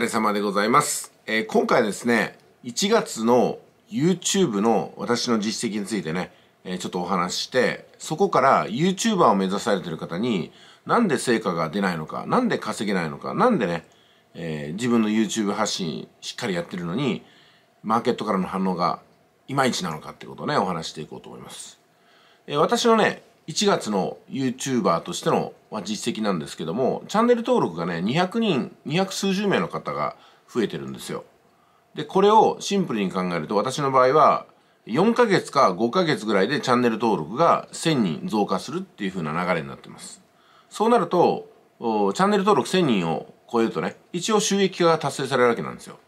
カ様でございます、えー、今回ですね1月の YouTube の私の実績についてね、えー、ちょっとお話ししてそこから YouTuber を目指されてる方になんで成果が出ないのかなんで稼げないのかなんでね、えー、自分の YouTube 発信しっかりやってるのにマーケットからの反応がいまいちなのかってことをねお話していこうと思います、え私のね1月の YouTuber としての、ま実績なんですけどもチャンネル登録がね200人200数十名の方が増えてるんですよでこれをシンプルに考えると私の場合は4ヶ月か5ヶ月ぐらいでチャンネル登録が1000人増加するっていう風な流れになってますそうなるとチャンネル登録1000人を超えるとね一応収益化が達成されるわけなんですよ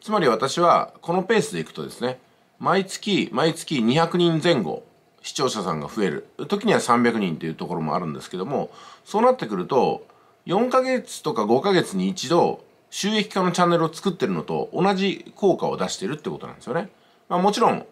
つまり私はこのペースでいくとですね毎月毎月200人前後視聴者さんが増える時には300人っていうところもあるんですけどもそうなってくると4ヶ月とか5ヶ月に一度収益化のチャンネルを作ってるのと同じ効果を出してるってことなんですよね。まあ、もちろん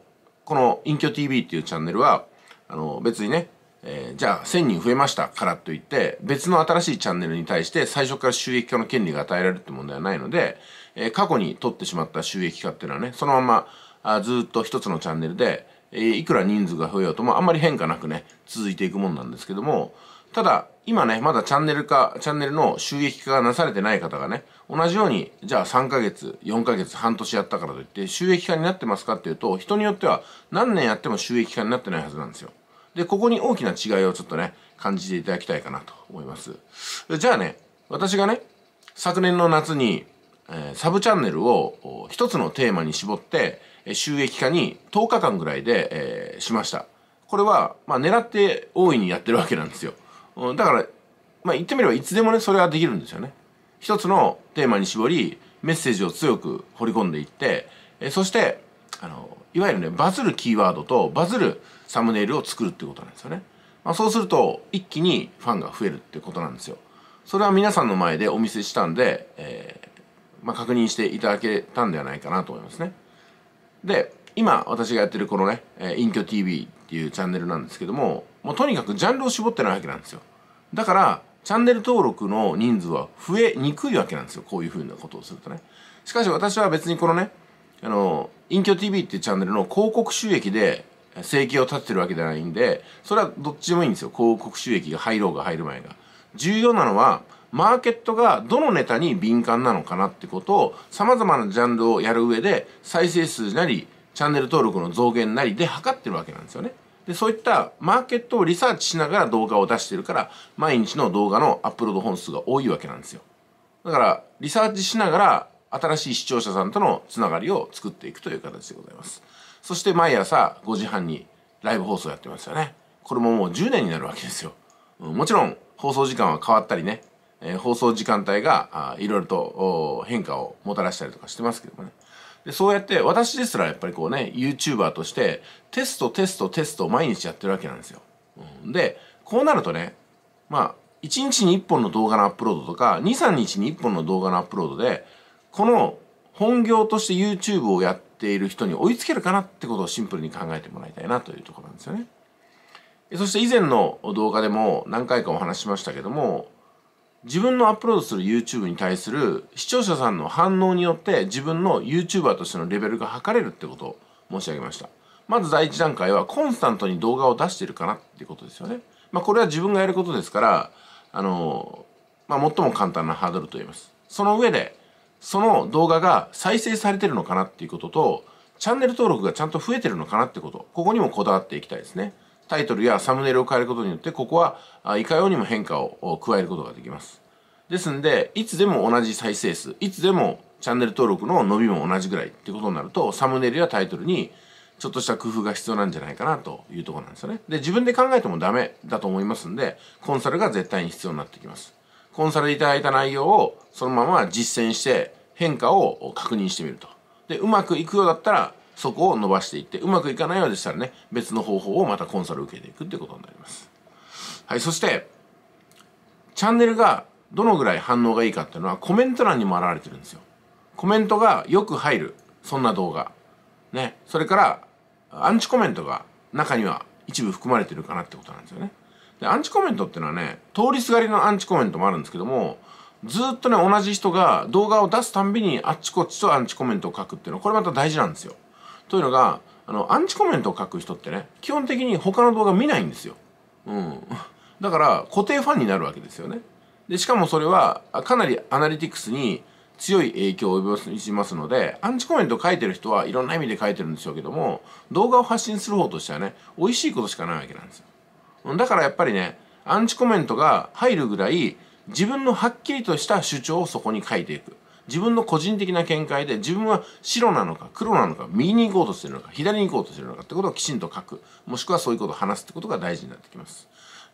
この「隠居 TV」っていうチャンネルはあの別にね、えー、じゃあ1000人増えましたからといって別の新しいチャンネルに対して最初から収益化の権利が与えられるって問題はないので、えー、過去に取ってしまった収益化っていうのはねそのままあずっと一つのチャンネルでえー、いくら人数が増えようともあんまり変化なくね、続いていくもんなんですけども、ただ、今ね、まだチャンネル化、チャンネルの収益化がなされてない方がね、同じように、じゃあ3ヶ月、4ヶ月、半年やったからといって収益化になってますかっていうと、人によっては何年やっても収益化になってないはずなんですよ。で、ここに大きな違いをちょっとね、感じていただきたいかなと思います。じゃあね、私がね、昨年の夏に、えー、サブチャンネルを一つのテーマに絞って、収益化に10日間ぐらいで、えー、しました。これは、まあ、狙って大いにやってるわけなんですよ。だから、まあ、言ってみればいつでもね、それはできるんですよね。一つのテーマに絞り、メッセージを強く掘り込んでいって、えー、そして、あの、いわゆるね、バズるキーワードとバズるサムネイルを作るってことなんですよね。まあ、そうすると、一気にファンが増えるってことなんですよ。それは皆さんの前でお見せしたんで、えー、まあ、確認していただけたんではないかなと思いますね。で今私がやってるこのね「隠居 TV」っていうチャンネルなんですけどももうとにかくジャンルを絞ってないわけなんですよだからチャンネル登録の人数は増えにくいわけなんですよこういうふうなことをするとねしかし私は別にこのねあの隠居 TV っていうチャンネルの広告収益で生計を立ててるわけじゃないんでそれはどっちでもいいんですよ広告収益が入ろうが入る前が重要なのはマーケットがどのネタに敏感なのかなってことを様々なジャンルをやる上で再生数なりチャンネル登録の増減なりで測ってるわけなんですよね。で、そういったマーケットをリサーチしながら動画を出してるから毎日の動画のアップロード本数が多いわけなんですよ。だからリサーチしながら新しい視聴者さんとのつながりを作っていくという形でございます。そして毎朝5時半にライブ放送やってますよね。これももう10年になるわけですよ。もちろん放送時間は変わったりね、えー、放送時間帯がいろいろと変化をもたらしたりとかしてますけどもね。で、そうやって私ですらやっぱりこうね、YouTuber としてテストテストテストを毎日やってるわけなんですよ。うん、で、こうなるとね、まあ、1日に1本の動画のアップロードとか、2、3日に1本の動画のアップロードで、この本業として YouTube をやっている人に追いつけるかなってことをシンプルに考えてもらいたいなというところなんですよね。そして以前の動画でも何回かお話ししましたけども、自分のアップロードする YouTube に対する視聴者さんの反応によって自分の YouTuber としてのレベルが測れるってことを申し上げましたまず第一段階はコンスタントに動画を出してるかなっていうことですよねまあこれは自分がやることですからあのまあ最も簡単なハードルと言いますその上でその動画が再生されてるのかなっていうこととチャンネル登録がちゃんと増えてるのかなってことここにもこだわっていきたいですねタイトルやサムネイルを変えることによってここはいかようにも変化を加えることができますですんでいつでも同じ再生数いつでもチャンネル登録の伸びも同じぐらいってことになるとサムネイルやタイトルにちょっとした工夫が必要なんじゃないかなというところなんですよねで自分で考えてもダメだと思いますんでコンサルが絶対に必要になってきますコンサルでいただいた内容をそのまま実践して変化を確認してみるとでうまくいくようだったらそこを伸ばしていってうまくいかないようでしたらね別の方法をまたコンサル受けていくってことになりますはいそしてチャンネルがどのぐらい反応がいいかっていうのはコメント欄にも表れてるんですよコメントがよく入るそんな動画ねそれからアンチコメントが中には一部含まれてるかなってことなんですよねでアンチコメントっていうのはね通りすがりのアンチコメントもあるんですけどもずっとね同じ人が動画を出すたんびにあっちこっちとアンチコメントを書くっていうのはこれまた大事なんですよというのがあのアンチコメントを書く人ってね基本的に他の動画見ないんですよ、うん、だから固定ファンになるわけですよねでしかもそれはかなりアナリティクスに強い影響を及ぼしますのでアンチコメント書いてる人はいろんな意味で書いてるんでしょうけども動画を発信する方としてはね美味しいことしかないわけなんですよだからやっぱりねアンチコメントが入るぐらい自分のはっきりとした主張をそこに書いていく自分の個人的な見解で自分は白なのか黒なのか右に行こうとしてるのか左に行こうとしてるのかってことをきちんと書くもしくはそういうことを話すってことが大事になってきます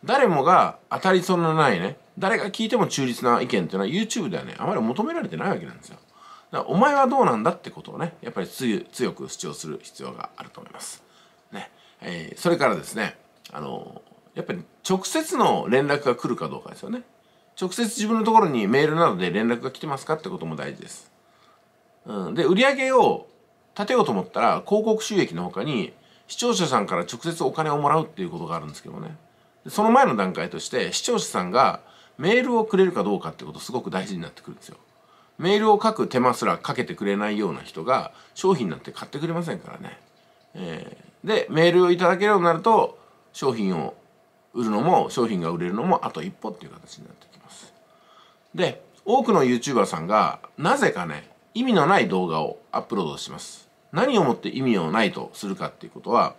誰もが当たりそうのないね誰が聞いても中立な意見っていうのは YouTube ではねあまり求められてないわけなんですよだからお前はどうなんだってことをねやっぱり強く主張する必要があると思いますねえー、それからですねあのー、やっぱり直接の連絡が来るかどうかですよね直接自分のところにメールなどで連絡が来てますかってことも大事です。うん、で、売り上げを立てようと思ったら、広告収益の他に、視聴者さんから直接お金をもらうっていうことがあるんですけどね。その前の段階として、視聴者さんがメールをくれるかどうかってことすごく大事になってくるんですよ。メールを書く手間すらかけてくれないような人が商品なんて買ってくれませんからね。えー、で、メールをいただけるようになると商品を売るのも商品が売れるのもあと一歩っていう形になってで、多くの YouTuber さんが、なぜかね、意味のない動画をアップロードします。何をもって意味をないとするかっていうことは、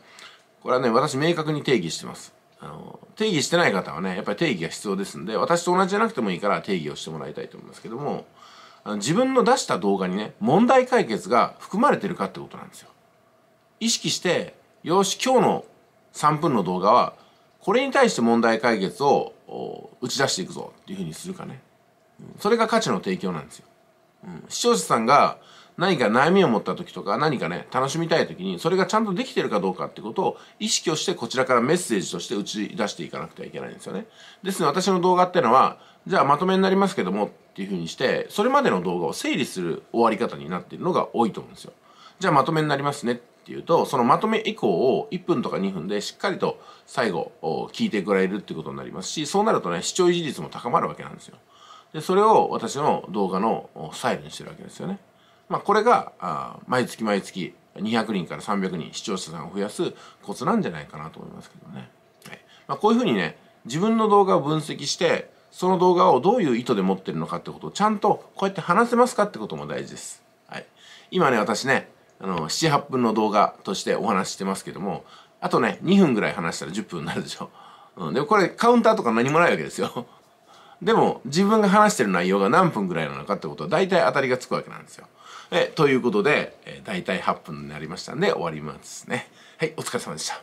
これはね、私明確に定義してます。あの、定義してない方はね、やっぱり定義が必要ですんで、私と同じじゃなくてもいいから定義をしてもらいたいと思いますけども、あの自分の出した動画にね、問題解決が含まれてるかってことなんですよ。意識して、よし、今日の3分の動画は、これに対して問題解決を打ち出していくぞっていうふうにするかね。それが価値の提供なんですよ、うん、視聴者さんが何か悩みを持った時とか何かね楽しみたい時にそれがちゃんとできてるかどうかってことを意識をしてこちらからメッセージとして打ち出していかなくてはいけないんですよねですので私の動画ってのはじゃあまとめになりますけどもっていうふうにしてそれまでの動画を整理する終わり方になっているのが多いと思うんですよじゃあまとめになりますねっていうとそのまとめ以降を1分とか2分でしっかりと最後聞いてくれるってことになりますしそうなるとね視聴維持率も高まるわけなんですよでそれを私の動画のスタイルにしてるわけですよね。まあ、これがあ毎月毎月200人から300人視聴者さんを増やすコツなんじゃないかなと思いますけどね。はいまあ、こういうふうにね自分の動画を分析してその動画をどういう意図で持ってるのかってことをちゃんとこうやって話せますかってことも大事です。はい、今ね私ねあの78分の動画としてお話ししてますけどもあとね2分ぐらい話したら10分になるでしょ。うん、でこれカウンターとか何もないわけですよ。でも自分が話してる内容が何分ぐらいなのかってことは大体当たりがつくわけなんですよ。えということで、えー、大体8分になりましたんで終わりますね。はい、お疲れ様でした。